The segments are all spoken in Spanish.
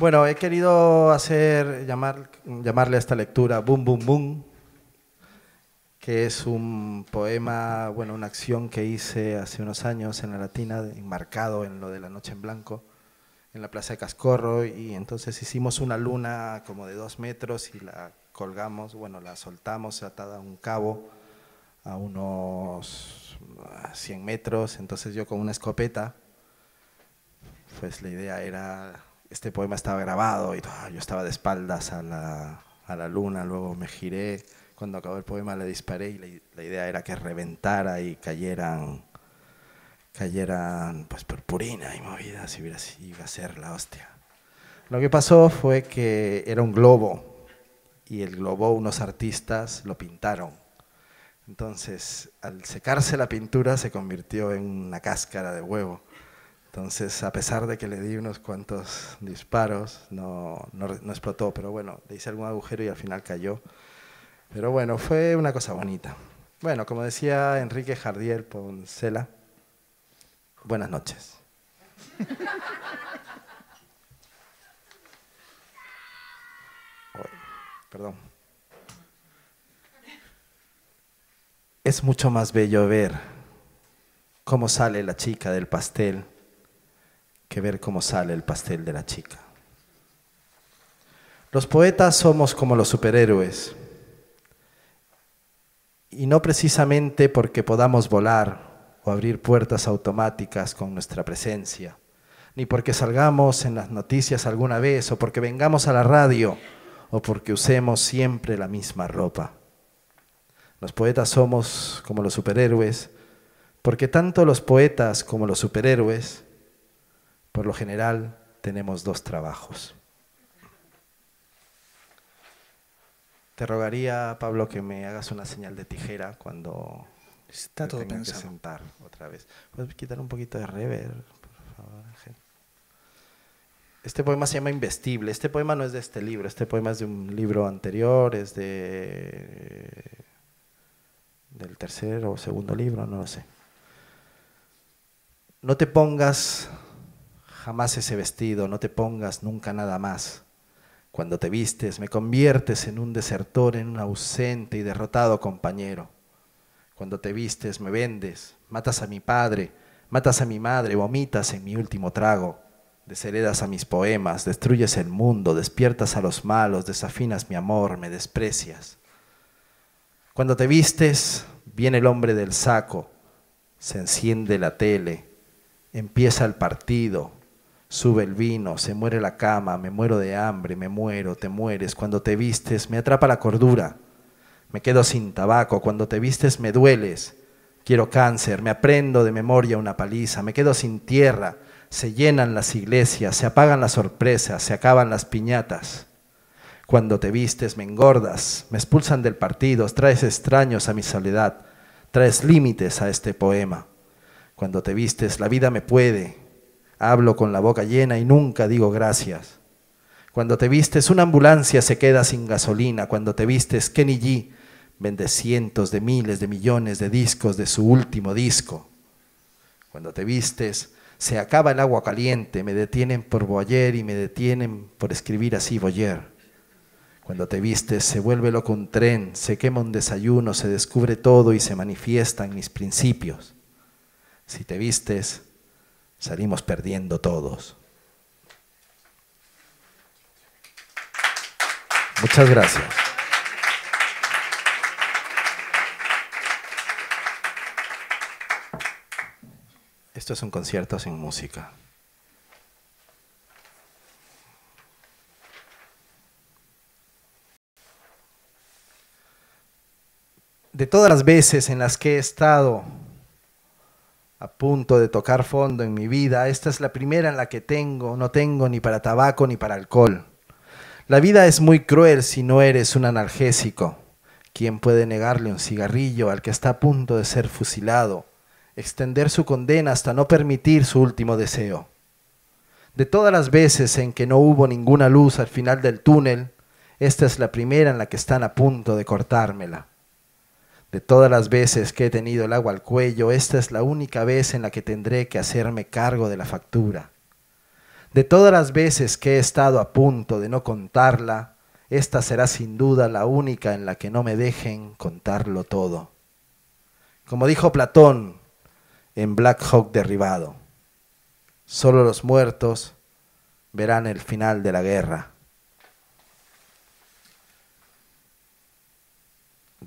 Bueno, he querido hacer, llamar, llamarle a esta lectura Boom Boom Boom, que es un poema, bueno, una acción que hice hace unos años en la Latina, enmarcado en lo de la Noche en Blanco, en la Plaza de Cascorro, y entonces hicimos una luna como de dos metros y la colgamos, bueno, la soltamos atada a un cabo a unos 100 metros, entonces yo con una escopeta, pues la idea era este poema estaba grabado y ah, yo estaba de espaldas a la, luna, luego me giré, cuando acabó el poema le disparé y la, idea era que reventara y cayeran, cayeran pues purpurina y movidas y iba a ser la hostia. Lo que pasó fue que era un globo y el globo unos artistas lo pintaron. Entonces, al secarse la pintura se convirtió en una cáscara de huevo entonces, a pesar de que le di unos cuantos disparos, no, explotó, pero bueno, le hice algún agujero y al final cayó. Pero bueno, fue una cosa bonita. Bueno, como decía Enrique Jardiel Poncela, buenas noches. Perdón. Es mucho más bello ver cómo sale la chica del pastel que ver cómo sale el pastel de la chica. Los poetas somos como los superhéroes, y no precisamente porque podamos volar o abrir puertas automáticas con nuestra presencia, ni porque salgamos en las noticias alguna vez, o porque vengamos a la radio, o porque usemos siempre la misma ropa. Los poetas somos como los superhéroes, porque tanto los poetas como los superhéroes por lo general tenemos dos trabajos. Te rogaría, Pablo, que me hagas una señal de tijera cuando Está te todo sentar otra vez. ¿Puedes quitar un poquito de rever, por favor, Ángel? Este poema se llama Investible. Este poema no es de este libro, este poema es de un libro anterior, es de del tercer o segundo libro, no lo sé. No te pongas jamás ese vestido, no te pongas nunca nada más. Cuando te vistes, me conviertes en un desertor, en un ausente y derrotado compañero. Cuando te vistes, me vendes, matas a mi padre, matas a mi madre, vomitas en mi último trago, desheredas a mis poemas, destruyes el mundo, despiertas a los malos, desafinas mi amor, me desprecias. Cuando te vistes, viene el hombre del saco, se enciende la tele, empieza el partido, Sube el vino, se muere la cama, me muero de hambre, me muero, te mueres. Cuando te vistes, me atrapa la cordura. Me quedo sin tabaco, cuando te vistes, me dueles. Quiero cáncer, me aprendo de memoria una paliza, me quedo sin tierra. Se llenan las iglesias, se apagan las sorpresas, se acaban las piñatas. Cuando te vistes, me engordas, me expulsan del partido, traes extraños a mi soledad, traes límites a este poema. Cuando te vistes, la vida me puede, Hablo con la boca llena y nunca digo gracias. Cuando te vistes, una ambulancia se queda sin gasolina. Cuando te vistes, Kenny G vende cientos de miles de millones de discos de su último disco. Cuando te vistes, se acaba el agua caliente. Me detienen por Boyer y me detienen por escribir así Boyer. Cuando te vistes, se vuelve loco un tren, se quema un desayuno, se descubre todo y se manifiestan mis principios. Si te vistes, salimos perdiendo todos. Muchas gracias. Esto es un concierto sin música. De todas las veces en las que he estado punto de tocar fondo en mi vida. Esta es la primera en la que tengo, no tengo ni para tabaco ni para alcohol. La vida es muy cruel si no eres un analgésico. ¿Quién puede negarle un cigarrillo al que está a punto de ser fusilado? Extender su condena hasta no permitir su último deseo. De todas las veces en que no hubo ninguna luz al final del túnel, esta es la primera en la que están a punto de cortármela. De todas las veces que he tenido el agua al cuello, esta es la única vez en la que tendré que hacerme cargo de la factura. De todas las veces que he estado a punto de no contarla, esta será sin duda la única en la que no me dejen contarlo todo. Como dijo Platón en Black Hawk derribado, solo los muertos verán el final de la guerra.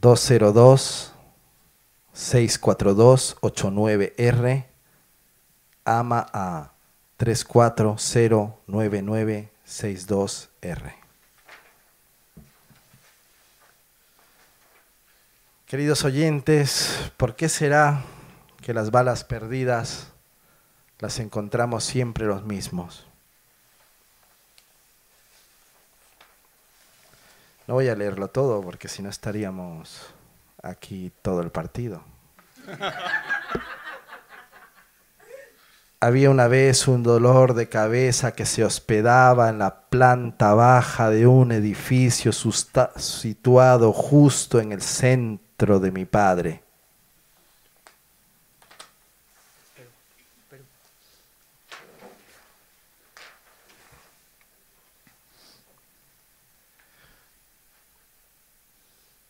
202-642-89R, ama a 3409962R. Queridos oyentes, ¿por qué será que las balas perdidas las encontramos siempre los mismos? No voy a leerlo todo porque si no estaríamos aquí todo el partido. Había una vez un dolor de cabeza que se hospedaba en la planta baja de un edificio situado justo en el centro de mi padre.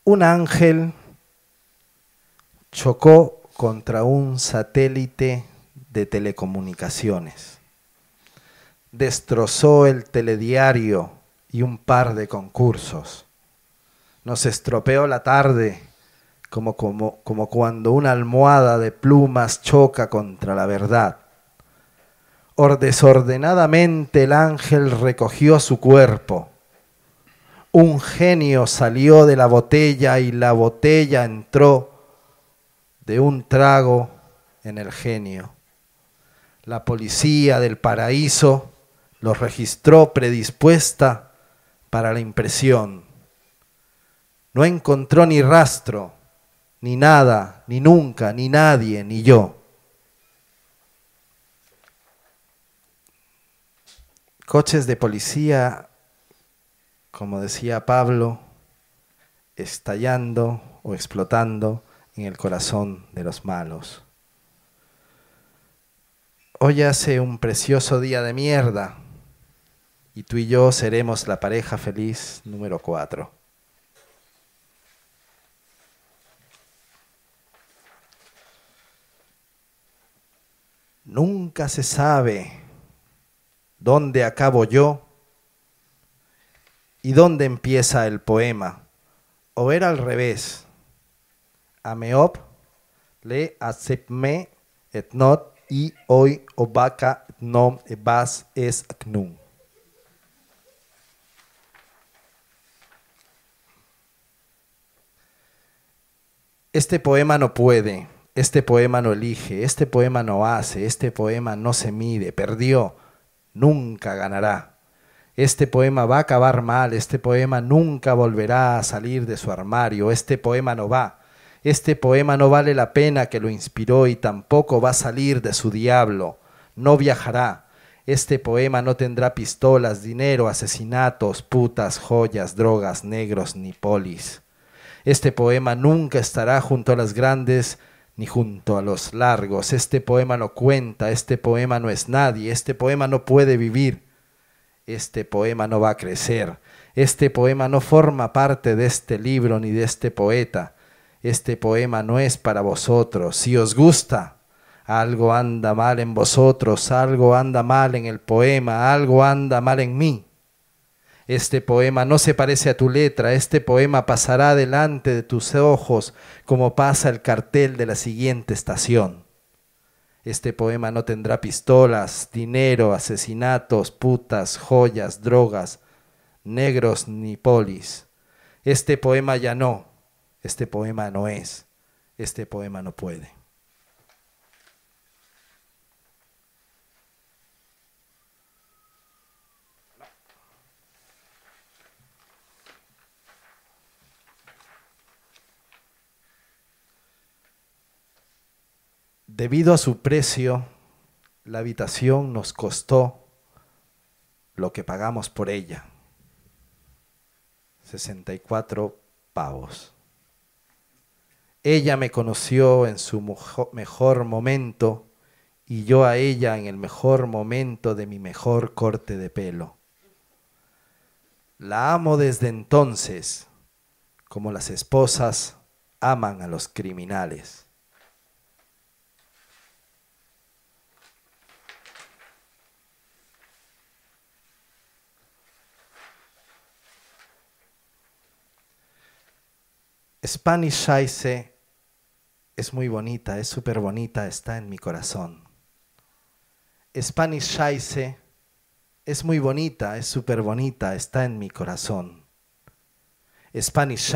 un ángel chocó contra un satélite de telecomunicaciones. Destrozó el telediario y un par de concursos. Nos estropeó la tarde como, cuando una almohada de plumas choca contra la verdad. desordenadamente el ángel recogió su cuerpo un genio salió de la botella y la botella entró de un trago en el genio. La policía del paraíso los registró predispuesta para la impresión. No encontró ni rastro, ni nada, ni nunca, ni nadie, ni yo. Coches de policía como decía Pablo, estallando o explotando en el corazón de los malos. Hoy hace un precioso día de mierda y tú y yo seremos la pareja feliz número cuatro. Nunca se sabe dónde acabo yo ¿Y dónde empieza el poema? O era al revés. Ameop le acepme not y hoy obaka nom e vas es acnum. Este poema no puede, este poema no elige, este poema no hace, este poema no se mide, perdió, nunca ganará este poema va a acabar mal, este poema nunca volverá a salir de su armario, este poema no va, este poema no vale la pena que lo inspiró y tampoco va a salir de su diablo, no viajará, este poema no tendrá pistolas, dinero, asesinatos, putas, joyas, drogas, negros ni polis. Este poema nunca estará junto a las grandes ni junto a los largos. Este poema no cuenta, este poema no es nadie, este poema no puede vivir este poema no va a crecer, este poema no forma parte de este libro ni de este poeta, este poema no es para vosotros, si os gusta, algo anda mal en vosotros, algo anda mal en el poema, algo anda mal en mí. Este poema no se parece a tu letra, este poema pasará delante de tus ojos como pasa el cartel de la siguiente estación. Este poema no tendrá pistolas, dinero, asesinatos, putas, joyas, drogas, negros ni polis. Este poema ya no, este poema no es, este poema no puede. Debido a su precio, la habitación nos costó lo que pagamos por ella. 64 pavos. Ella me conoció en su mejor momento y yo a ella en el mejor momento de mi mejor corte de pelo. La amo desde entonces, como las esposas aman a los criminales. Spanish es muy bonita, es super bonita, está en mi corazón. Spanish es muy bonita, es súper bonita, está en mi corazón. Spanish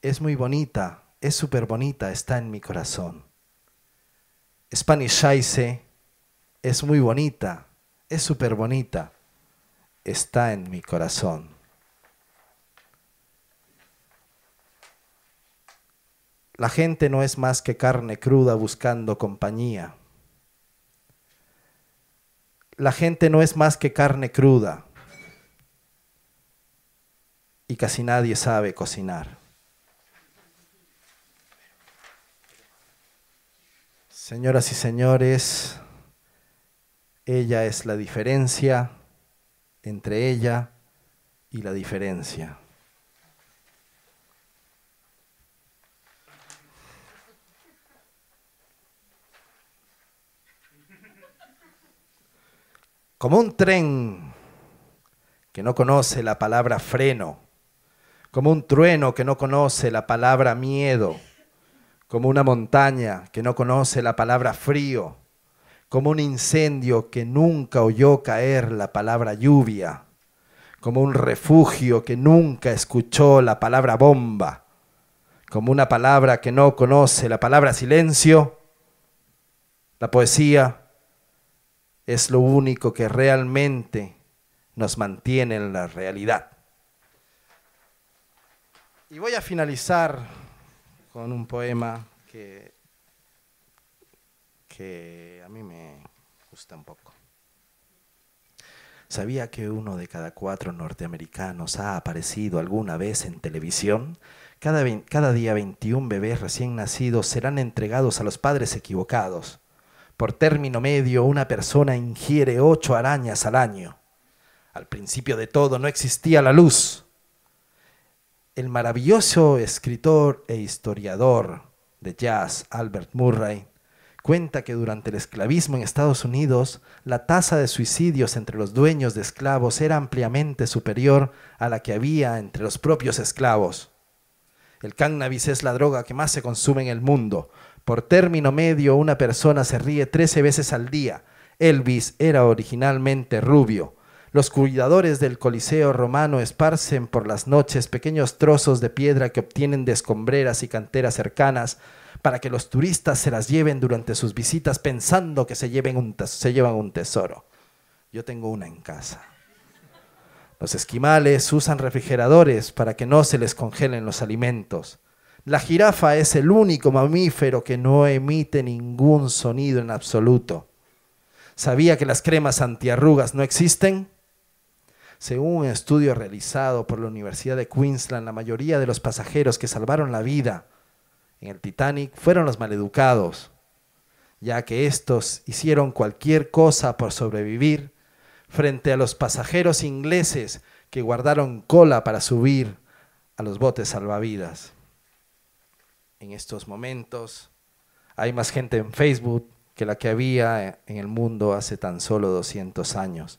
es muy bonita, es super bonita, está en mi corazón. Spanish es muy bonita, es súper bonita, está en mi corazón. La gente no es más que carne cruda buscando compañía. La gente no es más que carne cruda. Y casi nadie sabe cocinar. Señoras y señores, ella es la diferencia entre ella y la diferencia. como un tren que no conoce la palabra freno, como un trueno que no conoce la palabra miedo, como una montaña que no conoce la palabra frío, como un incendio que nunca oyó caer la palabra lluvia, como un refugio que nunca escuchó la palabra bomba, como una palabra que no conoce la palabra silencio, la poesía, es lo único que realmente nos mantiene en la realidad. Y voy a finalizar con un poema que, a mí me gusta un poco. ¿Sabía que uno de cada cuatro norteamericanos ha aparecido alguna vez en televisión? Cada, cada, día 21 bebés recién nacidos serán entregados a los padres equivocados. Por término medio, una persona ingiere ocho arañas al año. Al principio de todo no existía la luz. El maravilloso escritor e historiador de jazz Albert Murray cuenta que durante el esclavismo en Estados Unidos la tasa de suicidios entre los dueños de esclavos era ampliamente superior a la que había entre los propios esclavos. El cannabis es la droga que más se consume en el mundo. Por término medio, una persona se ríe 13 veces al día. Elvis era originalmente rubio. Los cuidadores del Coliseo romano esparcen por las noches pequeños trozos de piedra que obtienen de escombreras y canteras cercanas para que los turistas se las lleven durante sus visitas pensando que se, se llevan un tesoro. Yo tengo una en casa. Los esquimales usan refrigeradores para que no se les congelen los alimentos. La jirafa es el único mamífero que no emite ningún sonido en absoluto. ¿Sabía que las cremas antiarrugas no existen? Según un estudio realizado por la Universidad de Queensland, la mayoría de los pasajeros que salvaron la vida en el Titanic fueron los maleducados, ya que estos hicieron cualquier cosa por sobrevivir frente a los pasajeros ingleses que guardaron cola para subir a los botes salvavidas en estos momentos. Hay más gente en Facebook que la que había en el mundo hace tan solo 200 años.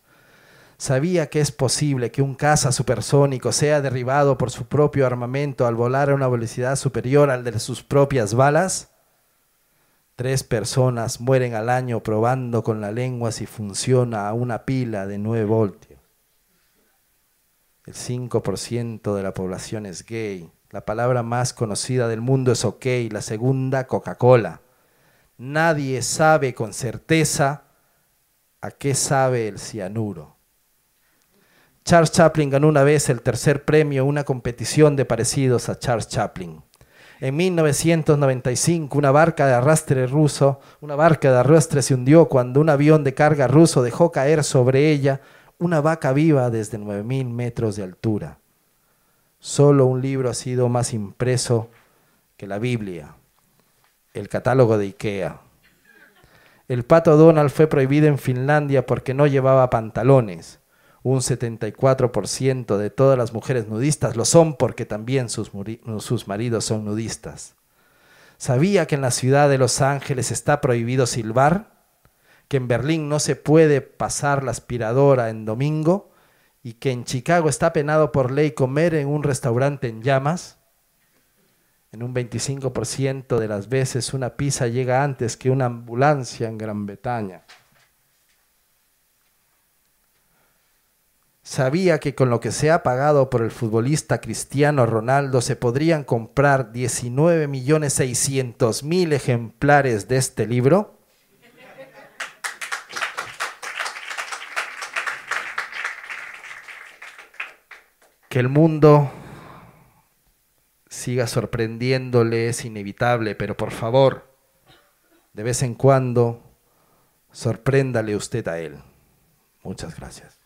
Sabía que es posible que un caza supersónico sea derribado por su propio armamento al volar a una velocidad superior al de sus propias balas. Tres personas mueren al año probando con la lengua si funciona a una pila de 9 voltios. El 5% de la población es gay la palabra más conocida del mundo es OK, la segunda Coca-Cola. Nadie sabe con certeza a qué sabe el cianuro. Charles Chaplin ganó una vez el tercer premio en una competición de parecidos a Charles Chaplin. En 1995, una barca de arrastre ruso, una barca de arrastre se hundió cuando un avión de carga ruso dejó caer sobre ella una vaca viva desde 9.000 metros de altura. Solo un libro ha sido más impreso que la Biblia, el catálogo de Ikea. El pato Donald fue prohibido en Finlandia porque no llevaba pantalones. Un 74% de todas las mujeres nudistas lo son porque también sus, sus, maridos son nudistas. ¿Sabía que en la ciudad de Los Ángeles está prohibido silbar? ¿Que en Berlín no se puede pasar la aspiradora en domingo? y que en Chicago está penado por ley comer en un restaurante en llamas, en un 25% de las veces una pizza llega antes que una ambulancia en Gran Bretaña. Sabía que con lo que se ha pagado por el futbolista Cristiano Ronaldo se podrían comprar 19.600.000 ejemplares de este libro. Que el mundo siga sorprendiéndole es inevitable, pero por favor, de vez en cuando, sorpréndale usted a él. Muchas gracias.